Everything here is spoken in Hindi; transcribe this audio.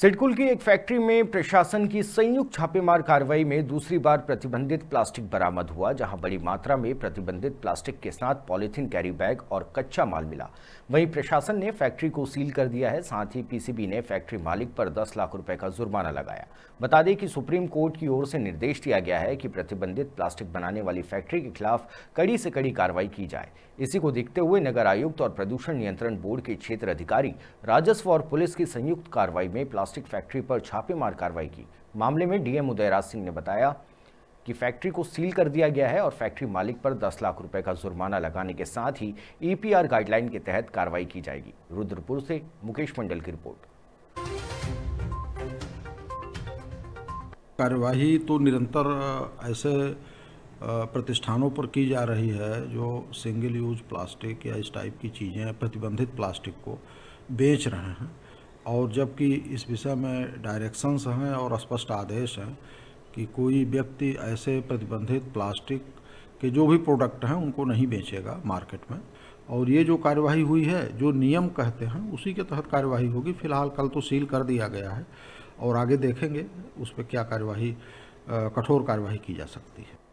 सिडकुल की एक फैक्ट्री में प्रशासन की संयुक्त छापेमार कार्रवाई में दूसरी बार प्रतिबंधित प्लास्टिक बरामद हुआ जहां बड़ी मात्रा में प्रतिबंधित प्लास्टिक के साथ पॉलीथीन कैरी बैग और कच्चा माल मिला वहीं प्रशासन ने फैक्ट्री को सील कर दिया है साथ ही पीसीबी ने फैक्ट्री मालिक पर 10 लाख रुपए का जुर्माना लगाया बता दें कि सुप्रीम कोर्ट की ओर से निर्देश दिया गया है कि प्रतिबंधित प्लास्टिक बनाने वाली फैक्ट्री के खिलाफ कड़ी से कड़ी कार्रवाई की जाए इसी को देखते हुए नगर आयुक्त और प्रदूषण नियंत्रण बोर्ड के क्षेत्र अधिकारी राजस्व और पुलिस की संयुक्त कार्रवाई में प्लास्टिक फैक्ट्री पर छापेमार कार्रवाई की मामले में डीएम उदयराज सिंह ने बताया कि फैक्ट्री को सील कर दिया गया है और फैक्ट्री मालिक पर 10 लाख रुपए का जुर्माना लगाने के साथ ही ईपीआर e गाइडलाइन के तहत कार्रवाई की जाएगी रुद्रपुर से मुकेश मंडल की रिपोर्ट कार्यवाही तो निरंतर ऐसे प्रतिष्ठानों पर की जा रही है जो सिंगल यूज प्लास्टिक या इस टाइप की चीज़ें प्रतिबंधित प्लास्टिक को बेच रहे हैं और जबकि इस विषय में डायरेक्शंस हैं और स्पष्ट आदेश हैं कि कोई व्यक्ति ऐसे प्रतिबंधित प्लास्टिक के जो भी प्रोडक्ट हैं उनको नहीं बेचेगा मार्केट में और ये जो कार्यवाही हुई है जो नियम कहते हैं उसी के तहत कार्यवाही होगी फिलहाल कल तो सील कर दिया गया है और आगे देखेंगे उस पर क्या कार्यवाही कठोर कार्यवाही की जा सकती है